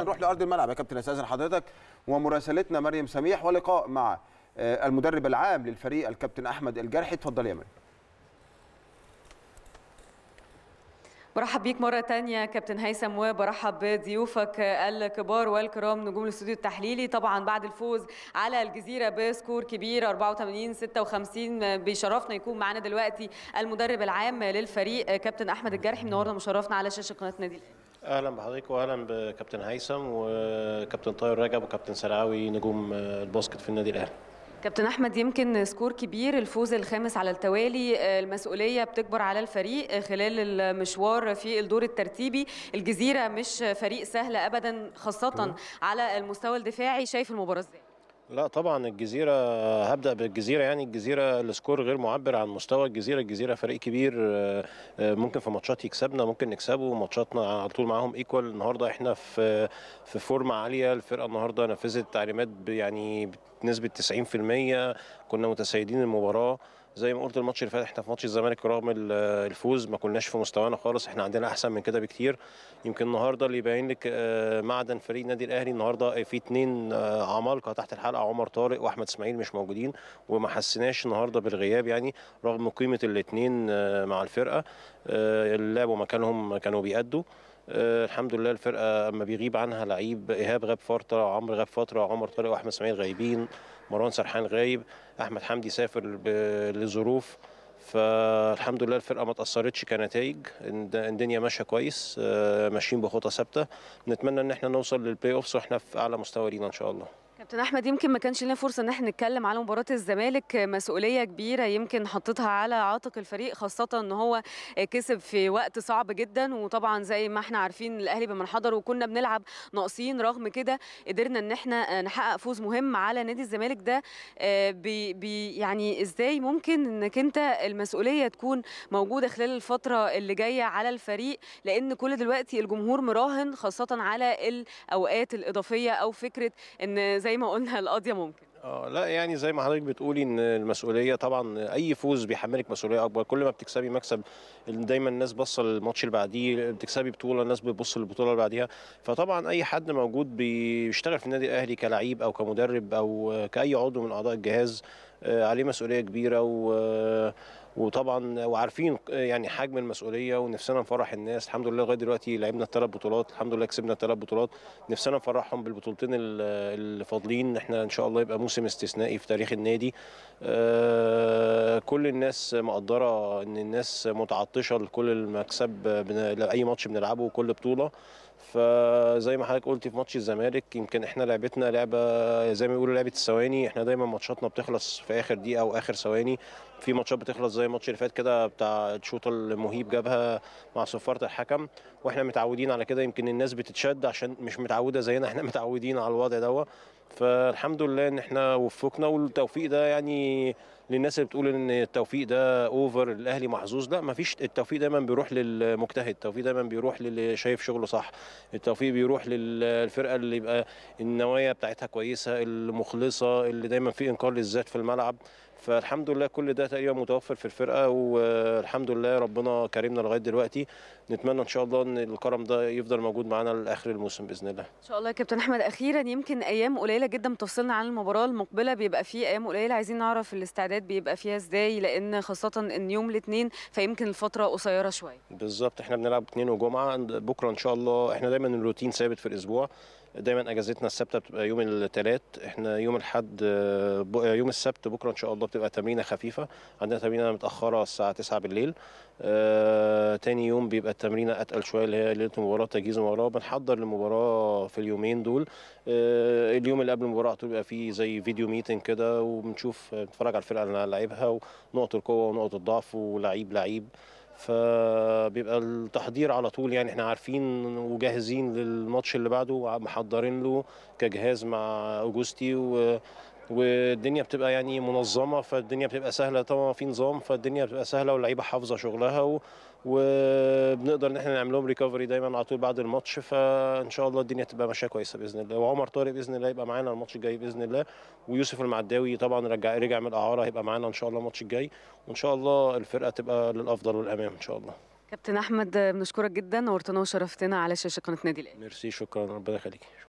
نروح لارض الملعب يا كابتن استاذن حضرتك ومراسلتنا مريم سميح ولقاء مع آه، المدرب العام للفريق الكابتن احمد الجرحي اتفضل يا مريم برحب بيك مرة ثانيه كابتن هيثم وبرحب بضيوفك الكبار والكرام نجوم الاستوديو التحليلي طبعا بعد الفوز على الجزيرة بسكور كبير 84 56 بيشرفنا يكون معانا دلوقتي المدرب العام للفريق آه، كابتن أحمد الجرحي منورنا مشرفنا على شاشة قناة نادي الأهلي اهلا بحضرتك واهلا بكابتن هيثم وكابتن طاهر رجب وكابتن سرعاوي نجوم الباسكت في النادي الاهلي كابتن احمد يمكن سكور كبير الفوز الخامس على التوالي آه، المسؤوليه بتكبر على الفريق آه، خلال المشوار في الدور الترتيبي الجزيره مش فريق سهل ابدا خاصه على المستوى الدفاعي شايف المباراه ازاي لا طبعا الجزيرة هبدأ بالجزيرة يعني الجزيرة السكور غير معبر عن مستوى الجزيرة الجزيرة فريق كبير آه، آه، ممكن في ماتشات يكسبنا ممكن نكسبه ماتشاتنا على طول معاهم ايكوال النهاردة احنا في في فورمة عالية الفرقة النهاردة نفذت تعليمات يعني بنسبة 90% كنا متسيدين المباراة زي ما قلت الماتش اللي فات احنا في ماتش الزمالك رغم الفوز ما كناش في مستوانا خالص احنا عندنا احسن من كده بكتير يمكن النهارده اللي يبين لك آه، معدن فريق النادي الاهلي النهارده آه، في اثنين آه، عمالقه تحت الحلقه عمر طارق واحمد اسماعيل مش موجودين وما حسيناش النهارده بالغياب يعني رغم قيمه الاثنين مع الفرقه لعبوا مكانهم كانوا بيأدوا الحمد لله الفرقه اما بيغيب عنها لعيب ايهاب غاب فتره عمرو غاب فتره عمر طارق واحمد اسماعيل غايبين مروان سرحان غايب احمد حمدي سافر لظروف فالحمد لله الفرقه ما تاثرتش كنتائج الدنيا ماشيه كويس آه، ماشيين بخطى ثابته نتمنى ان احنا نوصل للبلاي اوفس واحنا في اعلى مستوى لينا ان شاء الله كابتن احمد يمكن ما كانش لنا فرصه ان احنا نتكلم على مباراه الزمالك مسؤوليه كبيره يمكن حطيتها على عاتق الفريق خاصه ان هو كسب في وقت صعب جدا وطبعا زي ما احنا عارفين الاهلي بما حضر وكنا بنلعب ناقصين رغم كده قدرنا ان احنا نحقق فوز مهم على نادي الزمالك ده آه، بي بي يعني ازاي ممكن انك انت المسؤوليه تكون موجوده خلال الفتره اللي جايه على الفريق لان كل دلوقتي الجمهور مراهن خاصه على الاوقات الاضافيه او فكره ان زي زي ما قلنا القاضيه ممكن اه لا يعني زي ما حضرتك بتقولي ان المسؤوليه طبعا اي فوز بيحملك مسؤوليه اكبر كل ما بتكسبي مكسب دايما الناس باصه للماتش اللي بعديه بتكسبي بطوله الناس بتبص للبطوله اللي بعديها فطبعا اي حد موجود بيشتغل في النادي الاهلي كلعيب او كمدرب او كاي عضو من اعضاء الجهاز آه، عليه مسؤوليه كبيره و آه، وطبعا وعارفين يعني حجم المسؤوليه ونفسنا نفرح الناس الحمد لله لغايه دلوقتي لعبنا ثلاث بطولات الحمد لله كسبنا ثلاث بطولات نفسنا نفرحهم بالبطولتين اللي فاضلين احنا ان شاء الله يبقى موسم استثنائي في تاريخ النادي آه، كل الناس مقدره ان الناس متعطشه لكل المكسب لاي ماتش بنلعبه وكل بطوله فزي ما حضرتك قلت في ماتش الزمالك يمكن احنا لعبتنا لعبه زي ما بيقولوا لعبه الثواني احنا دايما ماتشاتنا بتخلص في اخر دقيقه او اخر ثواني في ماتشات بتخلص زي الماتش اللي فات كده بتاع الشوط المهيب جابها مع صفاره الحكم واحنا متعودين على كده يمكن الناس بتتشد عشان مش متعوده زينا احنا متعودين على الوضع دوت فالحمد لله ان احنا وفقنا والتوفيق ده يعني للناس اللي بتقول ان التوفيق ده اوفر الاهلي محظوظ لا مفيش التوفيق دايما بيروح للمجتهد التوفيق دايما بيروح للي شايف شغله صح التوفيق بيروح للفرقه اللي يبقى النوايا بتاعتها كويسه المخلصه اللي دايما في انكار للذات في الملعب فالحمد لله كل ده تقريبا متوفر في الفرقه والحمد لله ربنا كرمنا لغايه دلوقتي نتمنى ان شاء الله ان الكرم ده يفضل موجود معانا لاخر الموسم باذن الله ان شاء الله يا كابتن احمد اخيرا يمكن ايام قليله جدا بتفصلنا عن المباراه المقبله بيبقى فيه ايام قليله عايزين نعرف الاستعداد بيبقى فيها ازاي لان خاصه ان يوم الاثنين فيمكن الفتره قصيره شويه بالظبط احنا بنلعب اثنين وجمعه بكره ان شاء الله احنا دايما الروتين ثابت في الاسبوع دايما اجازتنا السبت بتبقى يوم الثلاث احنا يوم الاحد يوم السبت بكره ان شاء الله بتبقى تمرينه خفيفه عندنا تمرينه متاخره الساعه 9 بالليل آه تاني يوم بيبقى التمرينه اتقل شويه اللي هي ليله المباراه تجهيز المباراه بنحضر للمباراه في اليومين دول آه اليوم اللي قبل المباراه طول بيبقى فيه زي فيديو ميتنج كده وبنشوف بنتفرج على الفرقه اللي هنلاعبها ونقط القوه ونقط الضعف ولعيب لعيب فبيبقى التحضير على طول يعني احنا عارفين وجاهزين للماتش اللي بعده محضرين له كجهاز مع اوجوستي والدنيا بتبقى يعني منظمه فالدنيا بتبقى سهله طبعا في نظام فالدنيا بتبقى سهله واللعيبه حافظه شغلها و... وبنقدر ان احنا نعمل لهم ريكفري دايما على طول بعد الماتش فان شاء الله الدنيا تبقى ماشيه كويسه باذن الله وعمر طارق باذن الله يبقى معانا الماتش الجاي باذن الله ويوسف المعداوي طبعا رجع رجع من الاعاره هيبقى معانا ان شاء الله الماتش الجاي وان شاء الله الفرقه تبقى للافضل والامام ان شاء الله كابتن احمد بنشكرك جدا نورتنا وشرفتنا على شاشه قناه نادي الاهلي ميرسي شكرا ربنا يخليك